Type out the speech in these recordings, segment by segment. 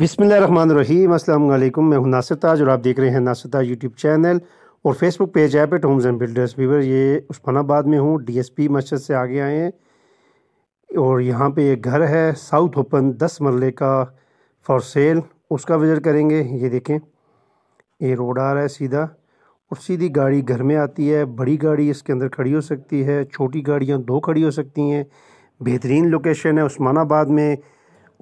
बिसमीम अल्लाम मैं हूं नासिर ताज और आप देख रहे हैं नासिर ताज यूट्यूब चैनल और Facebook page app at homes and builders viewer ये उस्मानाबाद में हूं डीएसपी मस्जिद से आगे आए हैं और यहाँ पे एक घर है साउथ ओपन दस मरले का फॉर सेल उसका विज़िट करेंगे ये देखें ये रोड आ रहा है सीधा और सीधी गाड़ी घर में आती है बड़ी गाड़ी इसके अंदर खड़ी हो सकती है छोटी गाड़ियाँ दो खड़ी हो सकती हैं बेहतरीन लोकेशन है उस्मानाबाद में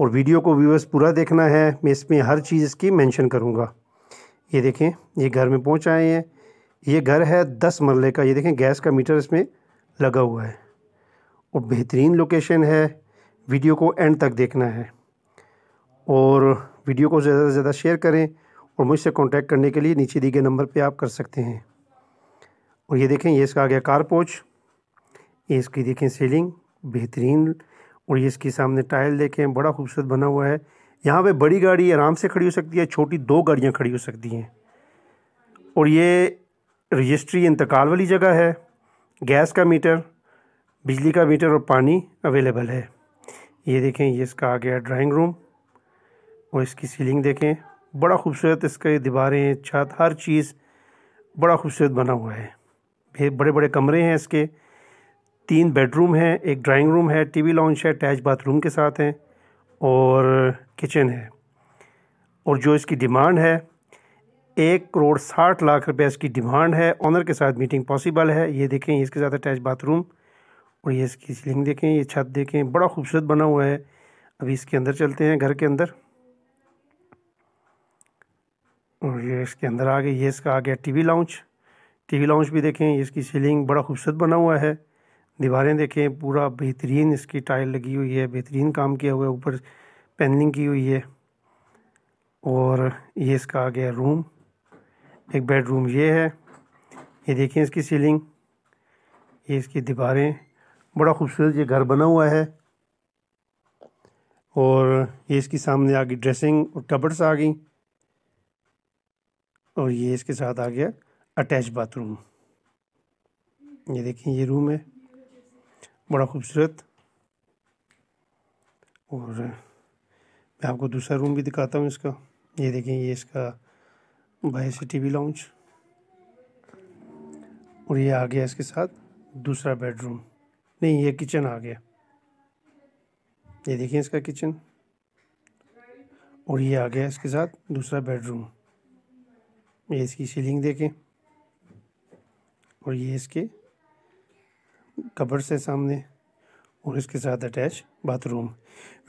और वीडियो को व्यूवर्स पूरा देखना है मैं इसमें हर चीज़ इसकी मेंशन करूँगा ये देखें ये घर में पहुँच आए हैं ये घर है दस मरले का ये देखें गैस का मीटर इसमें लगा हुआ है और बेहतरीन लोकेशन है वीडियो को एंड तक देखना है और वीडियो को ज़्यादा से ज़्यादा शेयर करें और मुझसे कांटेक्ट करने के लिए नीचे दिए गए नंबर पे आप कर सकते हैं और ये देखें ये इसका आ गया कार पोच ये इसकी देखें सीलिंग बेहतरीन और ये इसके सामने टाइल देखें बड़ा खूबसूरत बना हुआ है यहाँ पे बड़ी गाड़ी आराम से खड़ी हो सकती है छोटी दो गाड़ियाँ खड़ी हो सकती हैं और ये रजिस्ट्री इंतकाल वाली जगह है गैस का मीटर बिजली का मीटर और पानी अवेलेबल है ये देखें ये इसका आ गया ड्राइंग रूम और इसकी सीलिंग देखें बड़ा खूबसूरत इसके दीवारें छत हर चीज़ बड़ा खूबसूरत बना हुआ है बड़े बड़े कमरे हैं इसके तीन बेडरूम है एक ड्राइंग रूम है टीवी लॉन्च है अटैच बाथरूम के साथ हैं और किचन है और जो इसकी डिमांड है एक करोड़ साठ लाख रुपए इसकी डिमांड है ऑनर के साथ मीटिंग पॉसिबल है ये देखें इसके साथ अटैच बाथरूम और ये इसकी सीलिंग देखें ये छत देखें बड़ा खूबसूरत बना हुआ है अभी इसके अंदर चलते हैं घर के अंदर और ये इसके अंदर आ गए ये इसका आ गया टीवी लाउंज टीवी लाउंज भी देखें इसकी सीलिंग बड़ा खूबसूरत बना हुआ है दीवारें देखें पूरा बेहतरीन इसकी टाइल लगी हुई है बेहतरीन काम किया हुआ है ऊपर पेनिंग की हुई है और ये इसका आ गया रूम एक बेडरूम ये है ये देखें इसकी सीलिंग ये इसकी दीवारें बड़ा खूबसूरत ये घर बना हुआ है और ये इसके सामने आ गई ड्रेसिंग और कबर्ड्स आ गई और ये इसके साथ आ गया अटैच बाथरूम ये देखें ये रूम है बड़ा खूबसूरत और मैं आपको दूसरा रूम भी दिखाता हूँ इसका ये देखें ये इसका बाई टी वी लाउंज और ये आ गया इसके साथ दूसरा बेडरूम नहीं ये किचन आ गया ये देखिए इसका किचन और ये आ गया इसके साथ दूसरा बेडरूम ये इसकी सीलिंग देखें और ये इसके कबर्स है सामने और इसके साथ अटैच बाथरूम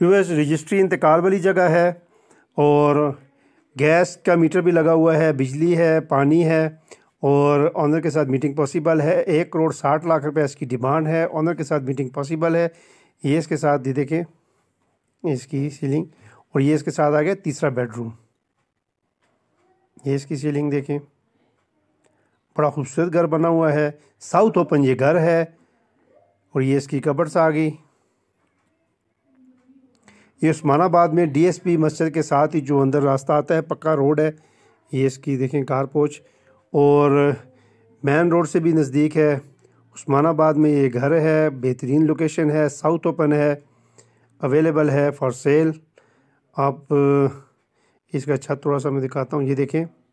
व्यूवर्स रजिस्ट्री इंतकाल वाली जगह है और गैस का मीटर भी लगा हुआ है बिजली है पानी है और ऑनर के साथ मीटिंग पॉसिबल है एक करोड़ साठ लाख रुपए इसकी डिमांड है ऑनर के साथ मीटिंग पॉसिबल है ये इसके साथ दे देखें इसकी सीलिंग और ये इसके साथ आ गया तीसरा बेडरूम ये इसकी सीलिंग देखें बड़ा खूबसूरत घर बना हुआ है साउथ ओपन ये घर है और ये इसकी कब्र से आ गई ये उस्मानाबाद में डीएसपी मस्जिद के साथ ही जो अंदर रास्ता आता है पक्का रोड है ये इसकी देखें कारपोच और मैन रोड से भी नज़दीक है उस्मानाबाद में ये घर है बेहतरीन लोकेशन है साउथ ओपन है अवेलेबल है फॉर सेल आप इसका छत थोड़ा सा मैं दिखाता हूँ ये देखें